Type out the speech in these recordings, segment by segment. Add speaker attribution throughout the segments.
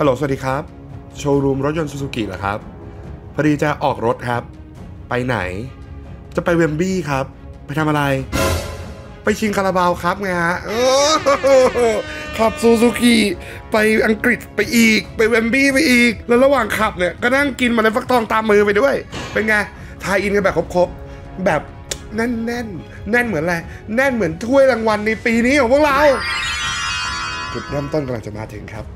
Speaker 1: ฮัลโหลสวัสดีครับโชว์รูมรถยนต์ซูซูกิเหรอครับพอดีจะออกรถครับ ไปไหน จะไปเวมบี้ครับ ไปทำอะไร ไปชิงคาราบาวครับไงฮะขับซูซูกิไปอังกฤษไปอีกไปเวมบี้ไปอีกแล้วระหว่างขับเนี่ยก็นั่งกินมาในฟักทองตามมือไปด้วยเป็นไงทายอินกันแบบครบๆแบบแน่นแน่นแน่นเหมือนอะไรแน่นเหมือนถ้วยรางวัลในปีนี้ของพวกเรา จุดเริ่มต้นกำลังจะมาถึงครับ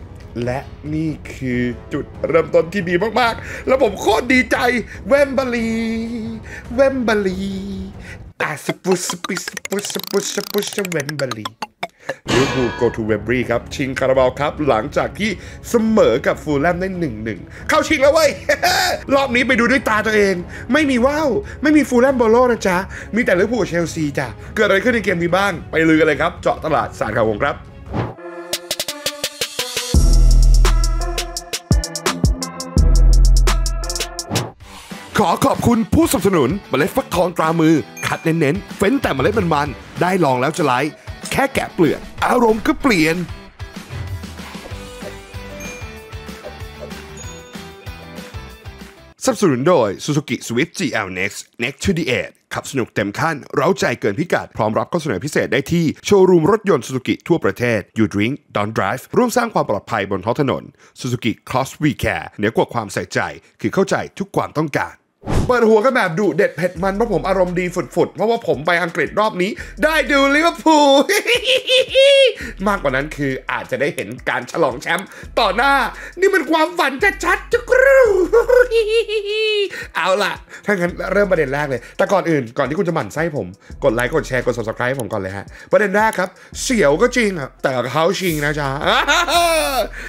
Speaker 1: และนี่คือจุดเริ่มต้นที่ดีมากๆ แล้วผมโคตรดีใจ เวมบลีเวมบลีตาสปุสปิสปุสปุสปุสเวมบลีลิเวอร์พูลโกทูเวมบรีครับ ชิงคาราบาวครับ หลังจากที่เสมอกับฟูลแลมได้หนึ่งหนึ่งเข้าชิงแล้วเว้ยรอบนี้ไปดูด้วยตาตัวเอง ไม่มีว้าว ไม่มีฟูลแลมโบโลนะจ๊ะ มีแต่ลิเวอร์พูลเชลซีจ้ะเกิดอะไรขึ้นในเกมนี้บ้าง ไปลือกันเลยครับ เจาะตลาดสารข่าววงครับขอขอบคุณผู้สนับสนุนเมล็ดฟักทองตรามือคัดเน้นๆ เฟ้นแต่เมล็ดมันๆได้ลองแล้วจะไลค์แค่แกะเปลือกอารมณ์ก็เปลี่ยนสนับสนุนโดย Suzuki Swift GL Next Next to the Edge ขับสนุกเต็มขั้น เร้าใจเกินพิกัดพร้อมรับข้อเสนอพิเศษได้ที่ โชว์รูมรถยนต์ Suzuki ทั่วประเทศ You Drink Don't Drive ร่วมสร้างความปลอดภัยบนท้องถนน Suzuki Cross We Care เหนือกว่าความใส่ใจคือเข้าใจทุกความต้องการเปิดหัวกันแบบดุเด็ดเผ็ดมันเพราะผมอารมณ์ดีฝุดๆ เพราะว่าผมไปอังกฤษรอบนี้ได้ดูลิเวอร์พูลมากกว่านั้นคืออาจจะได้เห็นการฉลองแชมป์ต่อหน้า นี่มันความฝันชัดๆจุกรูเอาล่ะถ้างั้นเริ่มประเด็นแรกเลย แต่ก่อนอื่นก่อนที่คุณจะหมั่นไส้ผม กดไลค์กดแชร์กด subscribe ผมก่อนเลยฮะประเด็นแรกครับเสียวก็จริงอะแต่เขาชิงนะจ๊ะ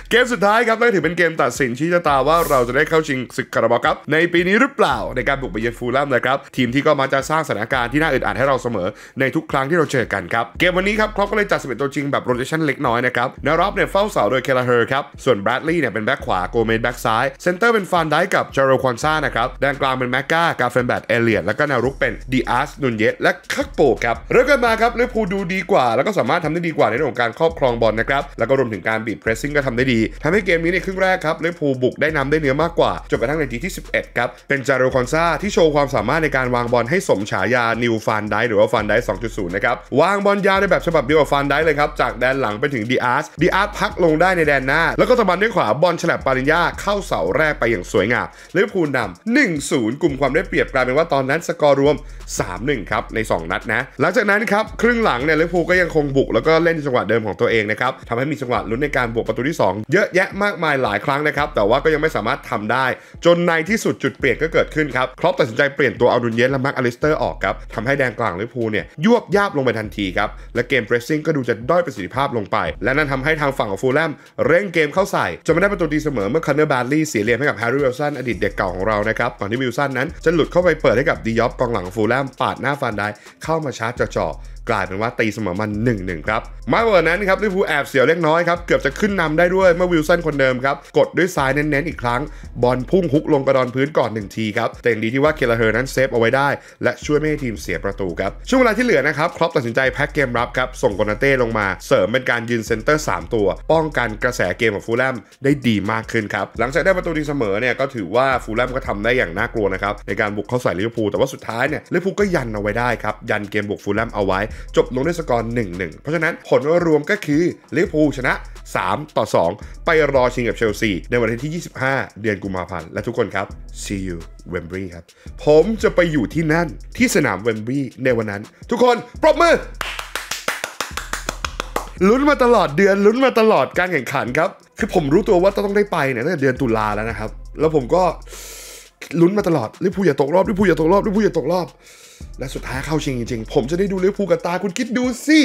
Speaker 1: เกมสุดท้ายครับนั่นถือเป็นเกมตัดสินชี้ชะตาว่าเราจะได้เข้าชิงศึกคาราบาครับในปีนี้หรือเปล่าในการบุกไปเยือนฟูลแลมนะครับทีมที่ก็มาจะสร้างสถานการณ์ที่น่าอึดอัดให้เราเสมอ ในทุกครั้งที่เราเจอกันครับ เกมวันนี้ครับครอปก็เลยจัดส11ตัวจริงแบบโรเตชันเล็กน้อยนะครับนารอบเนี่ยเฝ้าเสาโดยเคลาเฮอร์ครับ ส่วนแบรดลีย์เนี่ยเป็นแบ็คขวา โกเมนแบ็คซ้าย เซนเตอร์เป็นฟานได้กับจาร์โรควอนซ่านะครับแดนกลางเป็นแมกกากาเฟนแบดเอเลียตแล้วก็แนวรุกเป็นดีอาร์สนุนเยสและคักโปครับ เริ่มกันมาครับลิเวอร์พูลดูดีกว่า แล้วก็สามารถทำได้ดีกว่าในเรื่องของการครอบครองบอลนะครับแล้วก็รวมถึงการบีบเพรสซิ่งก็ทำได้ดีทำให้เกมนี้ในครึ่งแรกครับลิเวอร์พูลบุกได้นำได้เนื้อมากกว่า จบกระทั่งในทีที่11ครับเป็นจาร์โรควอนซ่าาที่โชว์ความสามารถในการวางบอลให้สมฉายานิวฟานไดหรือว่าฟานได2.0 นะครับ วางบอลยาวในแบบฉบับเดียวกับฟานไดเลยครับ จากแดนหลังไปถึงดีอาร์สดีอาร์สพักลงได้ในแดนหน้า แล้วก็ตะบันด้วยขวาบอลฉลับปาริญญาเข้าเสาแรกไปอย่างสวยงามลิเวอร์พูลนำ1-0กลุ่มความได้เปรียบกลายเป็นว่าตอนนั้นสกอร์รวม 3-1 ครับ ใน2 นัดนะ หลังจากนั้นครับครึ่งหลังเนี่ยลิเวอร์พูลก็ยังคงบุกแล้วก็เล่นจังหวะเดิมของตัวเองนะครับทำให้มีจังหวะลุ้นในการบวกประตูที่ 2 เยอะแยะมากมายหลายครั้งนะครับ แต่ว่าก็ยังไม่สามารถทำได้จนในที่สุดจุดเปลี่ยนก็เกิดขึ้นครับครอปตัดสินใจเปลี่ยนตัวเอาดุนเยสและมาร์คอลิสเตอร์ออกครับทำให้แดงกลางลิเวอร์พูลเนี่ย ยวบยาบลงไปทันทีครับ และเกมเพรสซิ่งก็ดูจะด้อยประสิทธิภาพลงไป และนั่นทำให้ทางฝั่งของฟูลแลมเร่งเกมเข้าใส่จนไม่ได้ประตูดีเสมอเมื่อคันเนอร์บาร์ลี่เสียเหลี่ยมให้กับแฮร์รี่วิลสันอดีตเด็กเก่าของเรานะครับก่อนที่วิลสันนั้นจะหลุดเข้าไปเปิดให้กับดิยอปกองหลังฟูลแลมปาดหน้าฟันได้เข้ามาชาร์จจ่อกลายเป็นว่าตีเสมอมัน1นหครับมาเววรานั้นครับลิฟูแอบเสียวเล็กน้อยครับเกือบจะขึ้นนำได้ด้วยเมื่อวิลสัน คนเดิมครับกดด้วยซ้ายเน้นๆอีกครั้ง บอลพุ่งฮุกลงกระดอนพื้นก่อน1ทีครับแต่ดีที่ว่าเคลเฮอร์นั้นเซฟเอาไว้ได้ และช่วยไม่ให้ทีมเสียประตูครับ ช่วงเวลาที่เหลือนะครับครอปตัดสินใจแพ็กเกมรับครับส่งกอนาเต้ลงมา เสริมเป็นการยืนเซนเตอร์3ตัว ป้องกันกระแสเกมของฟูลแลมได้ดีมากขึ้นครับหลังจากได้ประตูที่เสมอเนี่ยก็ถือว่าฟูลแลมก็ทำได้อย่างน่ากลัวนะครับในการบุกเข้าใส่ลิเวอร์พูลแต่ว่าสุดท้ายเนี่ยลิเวอร์พูลก็ยันเอาไว้ได้ครับยันเกมบุกฟูลแลมเอาไว้จบลงด้วยสกอร์1-1 เพราะฉะนั้นผลรวมก็คือลิเวอร์พูลชนะ 3 ต่อ 2 ไปรอชิงกับเชลซี ในวันที่ 25 เดือนกุมภาพันธ์และทุกคนครับ see you เวมบรีครับ ผมจะไปอยู่ที่นั่นที่สนามเวมบรีในวันนั้น ทุกคน ปรบมือลุ้นมาตลอดเดือนลุ้นมาตลอดการแข่งขันครับ คือผมรู้ตัวว่าต้องได้ไปเนี่ยตั้งแต่เดือนตุลาแล้วนะครับแล้วผมก็ลุ้นมาตลอดลิพูอย่าตกรอบลิพูอย่าตกรอบลิพูอย่าตกรอบและสุดท้ายเข้าชิงจริงๆ ผมจะได้ดูลิเวอ์ูกับตาคุณคิดดูสิ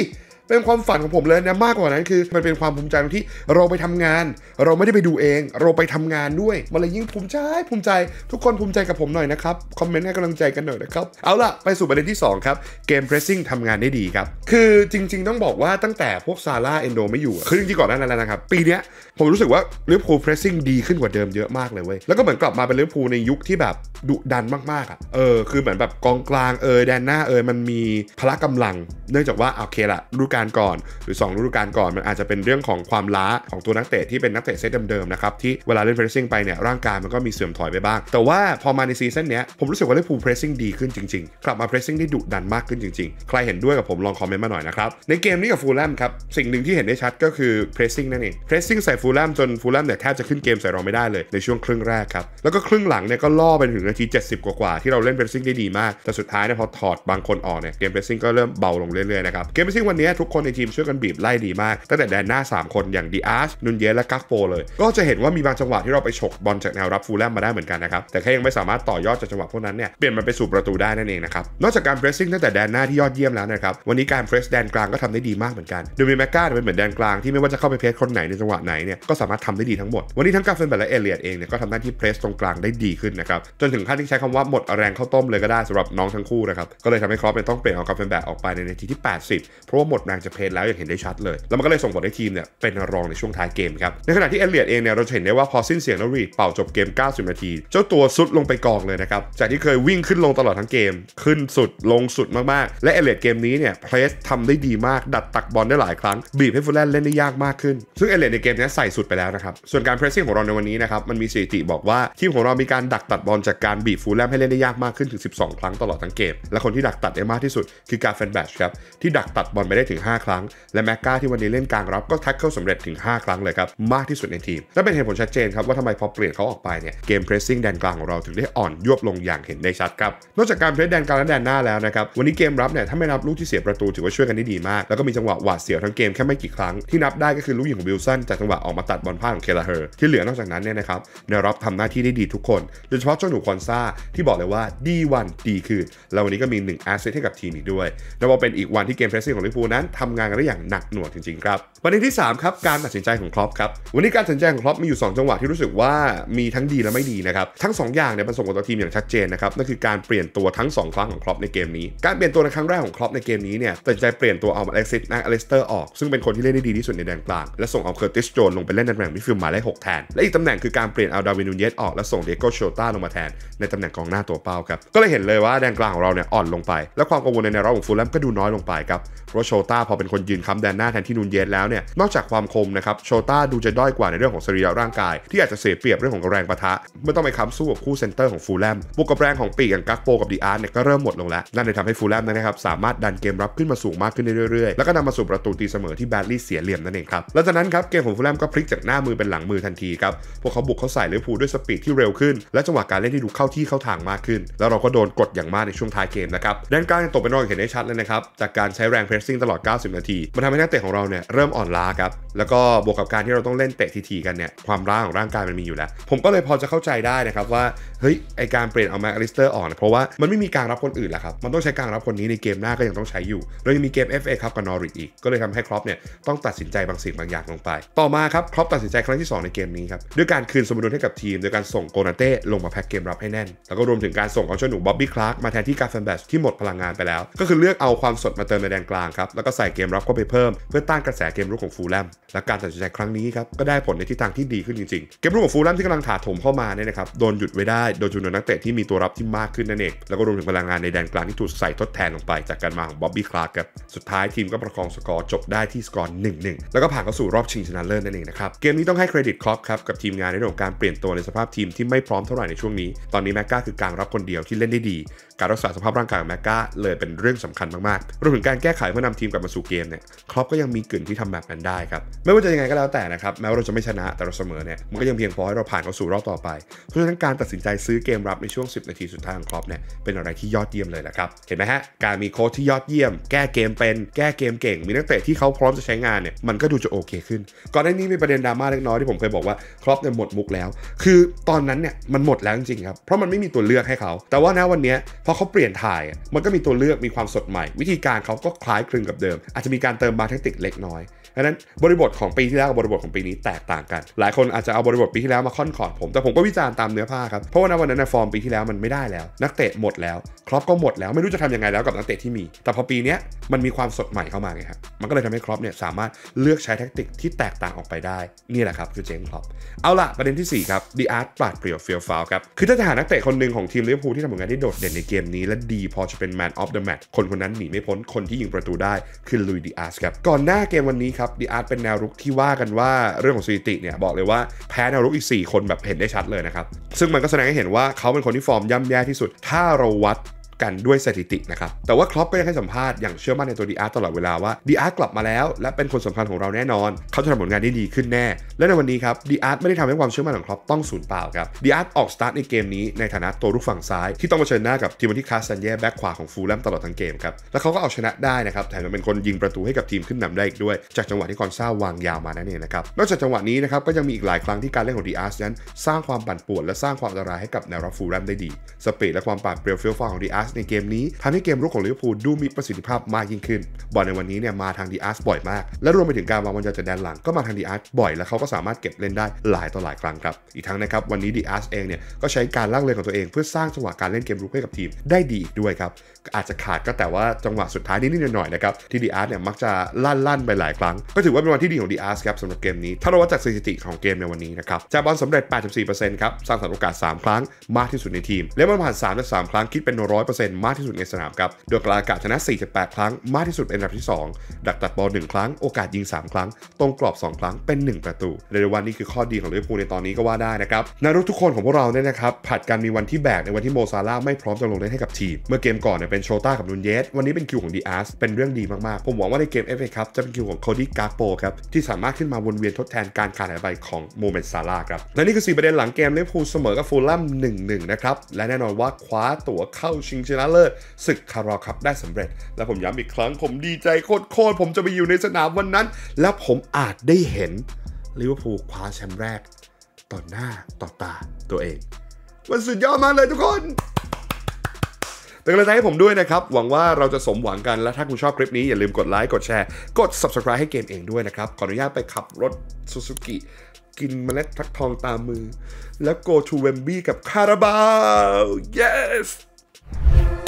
Speaker 1: เป็นความฝันของผมเลยนะมากกว่านั้นคือมันเป็นความภูมิใจที่เราไปทำงาน เราไม่ได้ไปดูเองเราไปทำงานด้วยมันเลยยิ่งภูมิใจภูมิใจทุกคนภูมิใจกับผมหน่อยนะครับคอมเมนต์ให้กำลังใจกันหน่อยนะครับเอาล่ะไปสู่ประเด็นที่2ครับเกมเพรสซิ่งทำงานได้ดีครับคือจริงๆต้องบอกว่าตั้งแต่พวกซาร่าเอนโดไม่อยู่คือจริงๆก่อนหน้านั้นนะครับปีนี้ผมรู้สึกว่าลิเวอร์พูลเพรสซิ่งดีขึ้นกว่าเดิมเยอะมากเลยเว้ยแล้วก็เหมือนกลับมาเป็นลิเวอร์พูลในยุคที่แบบดุดันมากๆอ่ะเออคือเหมือนแบบกองกลางเออแดนหน้าเออมันมีพละกำลังเนื่องจากว่าโอเคละรูกกาลก่อนหรือ2ฤดูกาลก่อนมันอาจจะเป็นเรื่องของความล้าของตัวนักเตะที่เป็นนักเตะเซตเดิมๆนะครับ ที่เวลาเล่นเพรสซิ่งไปเนี่ยร่างกายมันก็มีเสื่อมถอยไปบ้าง แต่ว่าพอมาในซีซั่นเนี้ยผมรู้สึกว่าเลอนผูลเพรสซิ่งดีขึ้นจริงๆ กลับมาเพรสซิ่งได้ดุดันมากขึ้นจริงๆ ใครเห็นด้วยกับผมลองคอมเมนต์มาหน่อยนะครับ ในเกมนี้กับฟูลแลมครับสิ่งหนึ่งที่เห็นได้ชัดก็คือเพรสซิ่งนั่นเองเพรสซิ่งใส่ฟูลแลมจนฟูลแลมเนี่ยแทบจะขึ้นเกมใส่เราไม่ได้เลยในช่วงครึ่งแรกครับแล้วก็ครึ่งหลังเนี่ยก็ล่อไปถึงนาที70กว่าๆที่เราเล่นเพรสซิ่งได้ดีมากแต่สุดท้ายเนี่ยพอถอดบางคนออกเนี่ยเกมเพรสซิ่งก็เริ่มเบาลงเรื่อยๆนะครับเกมเพรสซิ่งวันนี้ทุกคนในทีมช่วยกันบีบไล่ดีมาก ตั้งแต่แดนหน้า 3 คนอย่างดีอาร์ชนุนเยและกักโปเลย ก็จะเห็นว่ามีบางจังหวะที่เราไปฉกบอลจากแนวรับฟูลแลมมาได้เหมือนกันนะครับ แต่แค่ยังไม่สามารถต่อยอดจากจังหวะพวกนั้นเนี่ยเปลี่ยนมันไปสู่ประตูได้นั่นเองนะครับนอกจากการเพรสซิ่งตั้งแต่แดนหน้าที่ยอดเยี่ยมแล้วนะครับวันนี้การเพรสแดนกลางก็ทำได้ดีมากเหมือนกันดูมีแมกกาเป็นเหมือนแดนกลางที่ไม่ว่าจะเข้าไปเพรสคนไหนในจังหวะไหนเนี่ยก็สามารถทำได้ดีทั้งหมดวันนี้ทั้งกาเฟนและเอเลียดเองเนี่ยก็ทำหน้าที่เพรสตรงกลางได้ดีขึ้นนะครับจนถึงขั้นที่ใช้คำว่าหมดแรงเข้าต้มเลยก็ได้สำหรับน้องทั้งคู่นะครับก็เลยทำให้ครอปเป็นต้องเปลี่ยนอกาเฟนแบออกไปในนาทีที่ 80เพราะว่าหมดแรางจากเพลนแล้วอย่างเห็นได้ชัดเลย แล้วมันก็เลยส่งผลให้ทีมเนี่ยเป็นรองในช่วงท้ายเกมครับ ในขณะที่เอเลียดเองเนี่ย เราเห็นได้ว่าพอสิ้นเสียงแล้วรีดเป่าจบเกม 90 นาที เจ้าตัวสุดลงไปกองเลยนะครับ จากที่เคยวิ่งขึ้นลงตลอดทั้งเกมขึ้นสุดลงสุดมาก ๆ และเอเลียดเกมนี้เนี่ยเพรสทำได้ดีมากดัดตักบอลได้หลายครั้งบีบให้ฟูลแลนด์เล่นได้ยากมากขึ้นซึ่งเอเลียดในเกมนี้ใส่สุดไปแล้วนะครับส่วนการเพรสซิ่งของเราในวันนี้นะครับมันมีสถิติบอกว่า ทีมของเรา มีการดักตัดบอลจากการบีบฟูลแลมให้เล่นได้ยากมาก ขึ้นถึง12 ครั้งตลอดทั้งเกมและคนที่ดักตัดได้มากที่สุดคือกาเฟนแบชครับที่ดักตัดบอลไปได้ถึง5ครั้ง และแม็กกาที่วันนี้เล่นกลางรับ ก็แท็กเข้าสำเร็จถึง 5 ครั้งเลยครับมากที่สุดในทีม และเป็นเหตุผลชัดเจนครับว่าทำไมพอเปลี่ยนเขาออกไปเนี่ยเกมเพรสซิ่งแดนกลางของเราถึงได้อ่อนยวบลงอย่างเห็นได้ชัดครับนอกจากการเพรสแดนกลางและแดนหน้าแล้วนะครับวันนี้เกมรับเนี่ยถ้าไม่นับลูกที่เสียประตูถือว่าช่วยกันได้ดีมาก แล้วก็มีจังหวะหวาดเสียวทั้งเกมแค่ไม่กี่ครั้งที่นับได้ก็คือลูกยิงของวิลสัน จากจังหวะออกมาตัดบอลพลาดของเคลาเฮอร์ที่เหลือนอกจากนั้นเนี่ยนะครับแนวรับทำหน้าที่ได้ดีทุกคน โดยเฉพาะเจ้าหนูคอนซาที่บอกเลยว่าดีวันดีคืนแล้ววันนี้ก็มี1แอสเซทให้กับทีมอีกด้วยแล้ว่าเป็นอีกวันที่เกมเพรสซิ่งของลิเวอร์พูลนั้นทำงานกันได้อย่างหนักหน่วงจริงๆครับประเด็นที่3 ครับการตัดสินใจของครอปครับวันนี้การตัดสินใจของครอปมีอยู่2จังหวะที่รู้สึกว่ามีทั้งดีและไม่ดีนะครับทั้ง2อย่างเนี่ยมันส่งผลต่อทีมอย่างชัดเจนนะครับนั่นคือการเปลี่ยนตัวทั้ง2ครั้งของครอปในเกมนี้การเปลี่ยนตัวในครั้งแรกของครอปในเกมนี้เนี่ยตัดสินใจเปลี่ยนตัวเอาอเล็กซิสนักอเลสเตอร์ออก ซึ่งเป็นคนที่เล่นได้ดีที่สุดในแดนกลางและส่งเอาเคอร์ติสโจนลงไปเล่นตำแหน่งมิดฟิลด์มาได้6แทนและอีกตำแหน่งคือการเปลี่ยนเอาดาวินูเยสออกและส่งเดโกโชต้าลงมาแทน ในตำแหน่งกองหน้าตัวเป้าครับก็เลยเห็นเลยว่าแดนกลางของเราเนี่ยอ่อนลงไปและความกังวลในแนวรับของฟูลแลมก็ดูน้อยลงไปครับว่าโชต้าพอเป็นคนยืนค้ำแดนหน้าแทนที่นูนเยสแล้วเนี่ย นอกจากความคมนะครับโชต้าดูจะด้อยกว่าในเรื่องของสรีระร่างกายที่อาจจะเสียเปรียบเรื่องของแรงปะทะเมื่อต้องไปค้ำสู้กับคู่เซนเตอร์ของฟูลแลมบวกกับแรงของปีกอย่างกักโปกับดีอาร์เนี่ยก็เริ่มหมดลงแล้ว นั่นเลยทำให้ฟูลแลมนะครับ สามารถดันเกมรับขึ้นมาสูงมากขึ้นเรื่อยๆ แล้วก็นำมาสู่ประตูตีเสมอที่แบดลี่เสียเหลี่ยมนั่นเองครับแล้วจากนั้นครับเกมของฟูลแลมก็พลิกจากหน้ามือเป็นหลังมือทันทีครับพวกเขาบุกเขาใส่ลเวอพูลด้วยสปีดที่เร็วขึ้นและจังหวะการเล่นที่ดูเข้าที่เข้าทางมากขึ้น แล้วเราก็โดนกดอย่างมากในช่วงท้ายเกมนะครับด้านกลางตกเป็นรองเห็นได้ชัดเลยนะครับจากการใช้แรงเพรสซิ่งตลอด 90 นาที มันทำให้นักเตะของเราเนี่ยเริ่มอ่อนล้าครับ แล้วก็บวกกับการที่เราต้องเล่นเตะทีๆกันเนี่ย ความร้าของร่างกายมันมีอยู่แล้ว ผมก็เลยพอจะเข้าใจได้นะครับว่า เฮ้ย ไอการเปลี่ยนเอาแม็กลิสเตอร์ออกเพราะว่ามันไม่มีการรับคนอื่นแล้วครับ มันต้องใช้การรับคนนี้ในเกมหน้าก็ยังต้องใช้อยู่ล้วยังมีเกม FA ครับกับนอริทอีก ก็เลยทำให้ครอปเนี่ยต้องตัดสินใจบางสิ่งบางอย่างลงไป ต่อมาครับ ครอปตัดสินใจครั้งที่ 2 ในเกมนี้ครับด้วยการคืนสมดุลให้กับทีม โดยการส่งโกนาเต้ลงมาแพ็กเกมรับให้แน่นแล้วก็รวมถึงการส่งเอาชนูบ๊อบบี้คลาร์กมาแทนที่กาแฟนแบชที่หมดพลังงานไปแล้ว ก็คือเลือกเอาความสดมาเติมในแดนกลาางครับแล้วก็ใส่เกมรับเข้าไปเพิ่ม เพื่อต้านกระแสเกมรุกของฟูลแลมและการตัดสินใจครั้งนี้ครับก็ได้ผลในทิศทางที่ดีขึ้นจริงๆ เกมรุกของฟูลแลมที่กำลังถาโถมเข้ามาเนี่ยนะครับโดนหยุดไว้ได้โดยจำนวนนักเตะที่มีตัวรับที่มากขึ้นนั่นเองแล้วก็รวมถึงพลังงานในแดนกลางที่ถูกใส่ทดแทนลงไปจากการมาของบ๊อบบี้คลาร์กครับสุดท้ายทีมก็ประคองสกอร์จบได้ที่สกอร์หหนนึึ่ง่งแล้วก็ผ่านเข้าสู่รอบชิงชนะเลิศนั่นเองนะครับเกมนี้ต้องให้เครดิตครอปครับกับทีมงานในเรื่องการเปลี่ยนตัว ในสภาพทีมที่ไม่พร้อมเท่าไหร่ในช่วง นี้ ตอนนี้แมกกาคือการรับคนเดียวที่เล่นได้ดีการรักษาสภาพร่างกายของแมกกาเลยเป็นเรื่องสำคัญมากๆรวมถึงการแก้ไขพื่อนำทีมกลับมาสู่เกมเนี่ยครอปก็ยังมีกลิ่นที่ทำแบบนั้นได้ครับ ไม่ว่าจะยังไงก็แล้วแต่นะครับ แม้ว่าเราจะไม่ชนะ แต่เราเสมอเนี่ย มันก็ยังเพียงพอให้เราผ่านเข้าสู่รอบต่อไปเพราะฉะนั้นการตัดสินใจซื้อเกมรับในช่วง 10 นาทีสุดท้ายของครอปเนี่ย เป็นอะไรที่ยอดเยี่ยมเลยแหละครับ เห็นไหมฮะ การมีโค้ชที่ยอดเยี่ยม แก้เกมเป็น แก้เกมเก่ง มีนักเตะที่เขาพร้อมจะใช้งานเนี่ย มันก็ดูจะโอเคขึ้นก่อนหน้านี้มีประเด็นดราม่าเล็กน้อยที่ผมเคยบอกว่า ครอปเนี่ยหมดมุกแล้ว คือตอนนั้นเนี่ยมันหมดแล้วจริงๆครับเพราะมันไม่มีตัวเลือกให้เขาแต่ว่าณวันนี้พอเขาเปลี่ยนถ่ายมันก็มีตัวเลือกมีความสดใหม่ วิธีการเขาก็คล้ายคลึงกับเดิม อาจจะมีการเติมบาร์เทคติคเล็กน้อยดังนั้นบริบทของปีที่แล้วกับบริบทของปีนี้แตกต่างกัน หลายคนอาจจะเอาบริบทปีที่แล้วมาค่อนขอดผม แต่ผมก็วิจารณ์ตามเนื้อผ้าครับเพราะว่าวันนั้นฟอร์มปีที่แล้วมันไม่ได้แล้ว นักเตะหมดแล้วครอปก็หมดแล้วไม่รู้จะทำยังไงแล้วกับนักเตะที่มีแต่พอปีนี้มันมีความสดใหม่เข้ามาไงครับมันก็เลยทำให้ครอปเนี่ยสามารถเลือกใช้แทคติกที่แตกต่างออกไปได้นี่แหละครับคือเจมส์ครอปเอาละประเด็นที่4ครับดีอาร์ตปาดเปลียวเฟียลฟาวครับคือถ้าจะหานักเตะคนหนึ่งของทีมลิเวอร์พูลที่ทำผลงานได้โดดเด่นในเกมนี้และดีพอจะเป็นแมนออฟเดอะแมตช์คนคนนั้นหนีไม่พ้นคนที่ยิงประตูได้คือลุยดีอาร์ตครับก่อนหน้าเกมวันนี้ครัับดีอาร์ตเป็นแนวรุกที่ว่ากันว่าเรื่องของสถิติเนี่ย บอกเลยว่า แพ้แนวรุกอีก 4 คนแบบเห็นได้ชัดเลยนะครับ ซึ่งมันก็แสดงให้เห็นว่าเขาเป็นคนที่ฟอร์มย่ำแย่ที่สุด ถ้าเราวัดกันด้วยสถิตินะครับ แต่ว่าครอปก็ยังให้สัมภาษณ์อย่างเชื่อมั่นในตัวดีอาร์ตลอดเวลาว่าดีอาร์ตกลับมาแล้ว และเป็นคนสำคัญของเราแน่นอน เขาจะทำผลงานได้ดีขึ้นแน่ และในวันนี้ครับดีอาร์ตไม่ได้ทำให้ความเชื่อมั่นของครอปต้องสูญเปล่าครับดีอาร์ตออกสตาร์ทในเกมนี้ในฐานะตัวรุกฝั่งซ้ายที่ต้องเผชิญหน้ากับทีมที่คาสันเย่แบ็กขวาของฟูลแลมตลอดทั้งเกมครับแล้วเขาก็เอาชนะได้นะครับแถมยังเป็นคนยิงประตูให้กับทีมขึ้นนำได้อีกด้วย จากจังหวะที่กอนซาวางยาวมานั่นเองนะครับนอกจากจังหวะนี้นะครับก็ยังมีอีกหลายครั้งที่การเล่นของดีอาร์นั้นสร้างความปั่นป่วนและสร้างความอันตรายให้กับแนวรับฟูลแลมได้ดี สปดและความปาดเปรียวเฟี้ยวฟ้าของดีอาร์สในเกมนี้ทำให้เกมรุกของลิเวอร์พูลดูมีประสิทธิภาพมากยิ่งขึ้นบอลในวันนี้เนี่ยมาทางดีอาร์สบ่อยมาก และรวมไปถึงการวางบอลจากแดนหลังก็มาทางดีอาร์สบ่อยและเขาก็สามารถเก็บเล่นได้หลายต่อหลายครั้งครับอีกทั้งนะครับวันนี้ดีอาร์สเองเนี่ยก็ใช้การลากเล่นของตัวเอง เพื่อสร้างจังหวะการเล่นเกมรุกให้กับทีมได้ดีอีกด้วยครับอาจจะขาดก็แต่ว่าจังหวะสุดท้ายนิดหน่อยนะครับที่ดีอาร์สเนี่ยมักจะลั่นลั่นไปหลายครั้งก็ถือว่าเป็นวันที่ดีของดีอาร์สครับสำหรับเกมนี้ถ้าเราวัดจากสถิติของเกมในวันนี้นะครับจากบอลสำเร็จ 84%ครับสร้างสรรค์โอกาส3ครั้งมากที่สุดในทีมและมันผ่าน3จาก3ครั้งคิดเป็น100% 0มากที่สุดในสนามครับ โดยกลากาชนะ 48 ครั้ง มากที่สุดเป็นอันดับที่ 2 ดักตัดบอล1ครั้ง โอกาสยิง 3 ครั้ง ตรงกรอบ 2 ครั้งเป็น 1 ประตูเรวันนี้คือข้อดีของลิเวอร์พูลในตอนนี้ก็ว่าได้นะครับ นักรุกทุกคนของพวกเราเนี่ยนะครับ ผัดกันมีวันที่แบก ในวันที่โมซาร่าไม่พร้อมจะลงเล่นให้กับทีม เมื่อเกมก่อนเนี่ยเป็นโชต้ากับนุนเยสวันนี้เป็นคิวของดีอาร์สเป็นเรื่องดีมากๆผมหวังว่าในเกมเอฟเอคัพจะเป็นคิวของโคดี้กาโปครับที่สามารถขึ้นมาวนเวียนทดแทนการขาดหายไปของโมเมนซาร่าครับและนี่คือ4ประเด็นหลังเกมลิเวอร์พูลเสมอกับฟูลแลมนะครับและแน่นอนว่าคว้าตั๋วเข้าชิงชนะเลิศศึกคาราคับได้สำเร็จ และผมย้ำอีกครั้งผมดีใจโคตร ๆ ผมจะไปอยู่ในสนามวันนั้น และผมอาจได้เห็นลิเวอร์พูลคว้าแชมป์แรก ต่อหน้า ต่อตาตัวเองมันสุดยอดมากเลยทุกคนเป็นกำลังใจให้ผมด้วยนะครับ หวังว่าเราจะสมหวังกัน และถ้าคุณชอบคลิปนี้ อย่าลืมกดไลค์ กดแชร์ กด subscribe ให้เกมเองด้วยนะครับขออนุญาตไปขับรถซูซูกิกินเมล็ดทักทองตามมือ แล้ว go to Wemby กับคาราบาว yes Yeah.